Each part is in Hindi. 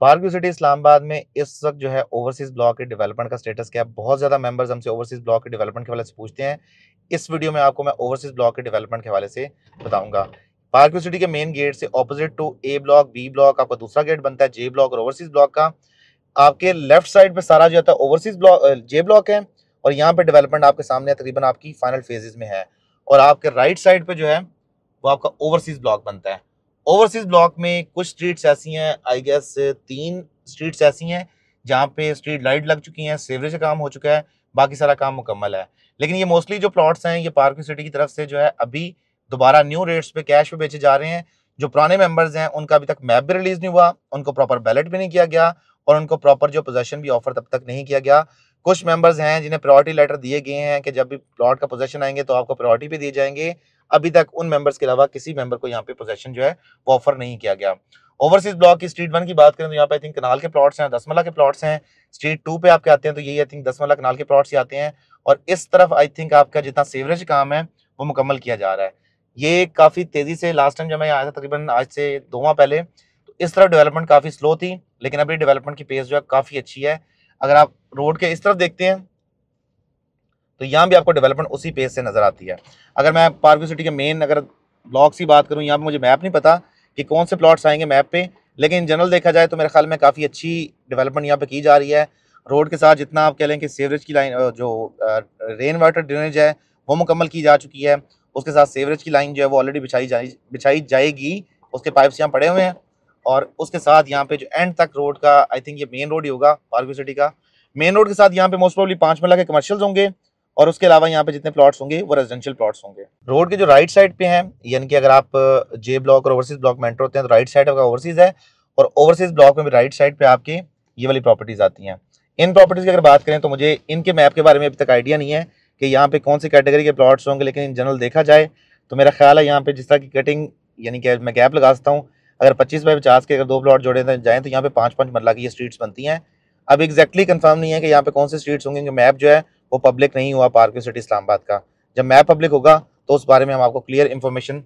पार्क सिटी इस्लामाबाद में इस वक्त जो है ओवरसीज ब्लॉक के डेवलपमेंट का स्टेटस क्या है बहुत ज़्यादा मेंबर्स हमसे ओवरसीज ब्लॉक के डेवलपमेंट के हवाले से पूछते हैं इस वीडियो में आपको मैं ओवरसीज ब्लॉक के डेवलपमेंट के हवाले से बताऊंगा पार्क सिटी के मेन गेट से opposite to A block B block आपका दूसरा गेट बनता है जे ब्लॉक और ओवरसीज ब्लॉक का आपके लेफ्ट साइड पर सारा जो है ओवरसीज ब्लॉक जे ब्लॉक है और यहाँ पे डेवलपमेंट आपके सामने तकरीबन आपकी फाइनल फेजेज में है और आपके राइट साइड पे जो है वो आपका ओवरसीज ब्लॉक बनता है ओवरसीज ब्लॉक में कुछ स्ट्रीट्स ऐसी हैं आई गेस तीन स्ट्रीट्स ऐसी हैं जहाँ पे स्ट्रीट लाइट लग चुकी हैं सेवरेज का काम हो चुका है बाकी सारा काम मुकम्मल है लेकिन ये मोस्टली जो प्लॉट्स हैं ये पार्क सिटी की तरफ से जो है अभी दोबारा न्यू रेट्स पे कैश पे बेचे जा रहे हैं जो पुराने मेंबर्स हैं उनका अभी तक मैप भी रिलीज नहीं हुआ उनको प्रॉपर बैलेट भी नहीं किया गया और उनको प्रॉपर जो पोजेशन भी ऑफर तब तक नहीं किया गया कुछ मेंबर्स हैं जिन्हें प्रायोरिटी लेटर दिए गए हैं कि जब भी प्लॉट का पोजेशन आएंगे तो आपको प्रायोरिटी भी दिए जाएंगे अभी तक उन मेंबर्स के अलावा किसी मेंबर को यहाँ पे पोजेशन जो है वो ऑफर नहीं किया गया ओवरसीज ब्लॉक की स्ट्रीट वन की बात करें तो यहाँ पे आई थिंक कनाल के प्लॉट्स हैं दसमला के प्लॉट्स हैं स्ट्रीट टू पे आपके आते हैं तो यही आई थिंक दसमला कनाल के प्लॉट्स ही आते हैं और इस तरफ आई थिंक आपका जितना सेवरेज काम है वो मुकम्मल किया जा रहा है ये काफ़ी तेज़ी से लास्ट टाइम जब मैं आया था तकरीबन आज से दो माह पहले तो इस तरफ डेवलपमेंट काफ़ी स्लो थी लेकिन अभी डेवलपमेंट की पेस जो है काफ़ी अच्छी है अगर आप रोड के इस तरफ देखते हैं तो यहाँ भी आपको डेवलपमेंट उसी पेज से नज़र आती है अगर मैं पार्क सिटी के मेन अगर ब्लॉक्स की बात करूँ यहाँ पर मुझे मैप नहीं पता कि कौन से प्लॉट्स आएंगे मैप पर लेकिन जनरल देखा जाए तो मेरे ख्याल में काफ़ी अच्छी डेवलपमेंट यहाँ पर की जा रही है रोड के साथ जितना आप कह लें कि सीवरेज की लाइन जो रेन वाटर ड्रेनेज है वो मुकम्मल की जा चुकी है उसके साथ सीवरेज की लाइन जो है वो ऑलरेडी बिछाई जाए बिछाई जाएगी उसके पाइप्स यहाँ पड़े हुए हैं और उसके साथ यहाँ पे जो एंड तक रोड का आई थिंक ये मेन रोड ही होगा पार्क सिटी का मेन रोड के साथ यहाँ पे मोस्ट प्रॉबली पाँच मेला के कमर्शियल होंगे और उसके अलावा यहाँ पे जितने प्लॉट्स होंगे वो रेजिडेंशियल प्लॉट्स होंगे रोड के जो राइट साइड पे हैं यानी कि अगर आप जे ब्लॉक और ओवरसीज ब्लॉक में एंटर होते हैं तो राइट साइड आपका ओवरसीज है और ओवरसीज ब्लॉक में भी राइट साइड पे आपकी ये वाली प्रॉपर्टीज आती हैं इन प्रॉपर्टीज की अगर बात करें तो मुझे इनके मैप के बारे में अभी तक आइडिया नहीं है कि यहाँ पे कौन सी कैटेगरी के प्लॉट्स होंगे लेकिन इन जनरल देखा जाए तो मेरा ख्याल है यहाँ पे जिस तरह की कटिंग यानी कि मैं गैप लगा सकता हूँ अगर पच्चीस बाई पचास के अगर दो प्लॉट जोड़े जाएँ तो यहाँ पे पाँच पाँच मरला की ये स्ट्रीट्स बनती हैं अब एक्जैक्टली कन्फर्म नहीं है कि यहाँ पे कौन सी स्ट्रीट्स होंगे मैप जो है वो पब्लिक नहीं हुआ पार्क सिटी इस्लामाबाद का जब मैप पब्लिक होगा तो उस बारे में हम आपको क्लियर इन्फॉर्मेशन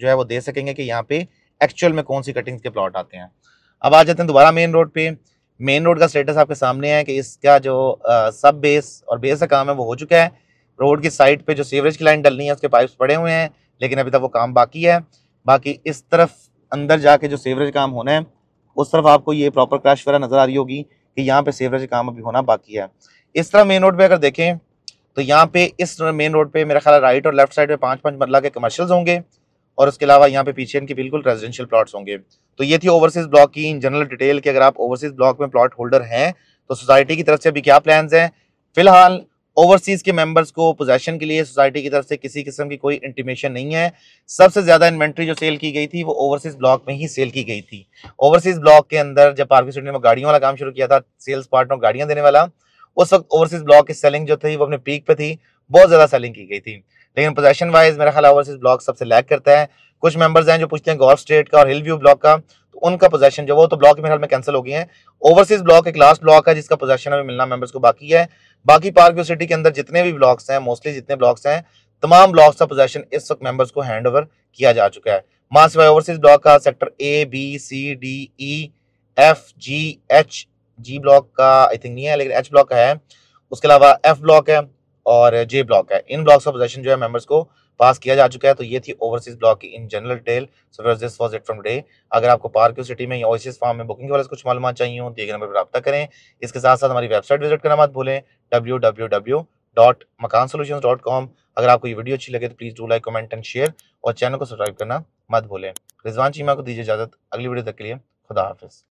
जो है वो दे सकेंगे कि यहाँ पे एक्चुअल में कौन सी कटिंग्स के प्लॉट आते हैं अब आ जाते हैं दोबारा मेन रोड पे मेन रोड का स्टेटस आपके सामने है कि इसका जो आ, सब बेस और बेस का काम है वो हो चुका है रोड की साइड पे जो सीवरेज की लाइन डलनी है उसके पाइप्स पड़े हुए हैं लेकिन अभी तक वो काम बाकी है बाकी इस तरफ अंदर जाके जो सीवरेज काम होना है उस तरफ आपको ये प्रॉपर क्रैश वगैरह नज़र आ रही होगी कि यहाँ पे सीवरेज काम अभी होना बाकी है इस तरह मेन रोड पे अगर देखें तो यहाँ पे इस मेन रोड पे मेरा ख्याल राइट और लेफ्ट साइड पे पांच पांच मरला के कमर्शियल्स होंगे और उसके अलावा यहाँ पे पीछे इनके बिल्कुल रेजिडेंशियल प्लॉट्स होंगे तो ये थी ओवरसीज ब्लॉक की इन जनरल डिटेल की अगर आप ओवरसीज ब्लॉक में प्लॉट होल्डर हैं तो सोसाइटी की तरफ से अभी क्या प्लान हैं फिलहाल ओवरसीज के मेंबर्स को पोजेशन के लिए सोसाइटी की तरफ से किसी किस्म की कोई इंटीमेशन नहीं है सबसे ज़्यादा इन्वेंट्री जो सेल की गई थी वो ओवरसीज ब्लॉक में ही सेल की गई थी ओवरसीज ब्लॉक के अंदर जब पार्किंग स्टूडियो में गाड़ियों वाला काम शुरू किया था सेल्स पार्टनर गाड़ियां देने वाला उस वक्त ओवरसीज ब्लॉक की सेलिंग जो थी वो अपने पीक पे थी बहुत ज़्यादा सेलिंग की गई थी लेकिन पोजेशन वाइज मेरा ख्याल ओवरसीज ब्लॉक सबसे लैक करता है कुछ मेंबर्स हैं जो पूछते हैं गॉल्फ स्टेट का और हिल व्यू ब्लॉक का तो उनका पोजेशन जो वो तो ब्लॉक मेरे ख्याल में कैंसिल हो गई है ओवरसीज ब्लॉक एक लास्ट ब्लॉक है जिसका पोजेशन अभी मिलना मेंबर्स को बाकी है बाकी पार्क व्यू सिटी के अंदर जितने भी ब्लॉक्स हैं मोस्टली जितने ब्लॉक्स हैं तमाम ब्लॉक्स का पोजेशन इस वक्त मेंबर्स को हैंड ओवर किया जा चुका है माँ ओवरसीज ब्लॉक का sector A B C D E F G H G block का आई थिंक नहीं है लेकिन एच ब्लॉक का है उसके अलावा एफ ब्लॉक है और जे ब्लॉक है इन ब्लॉक्स का पोजेशन जो है मेंबर्स को पास किया जा चुका है तो ये थी ओवरसीज ब्लॉक की in general detail so this was it from day अगर आपको पार्क सिटी में या ओसिस फार्म में बुकिंग के वाले कुछ मालूम चाहिए हो दिए गए नंबर पर रब्ता करें इसके साथ साथ हमारी वेबसाइट विजिट करना मत भूलें W W W dot Makaan solution dot com अगर आपको ये वीडियो अच्छी लगे तो please do like comment and share और चैनल को सब्सक्राइब करना मत भूलें रिजवान चीमा को दीजिए इजाज़त अगली वीडियो तक के लिए खुदा हाफिज़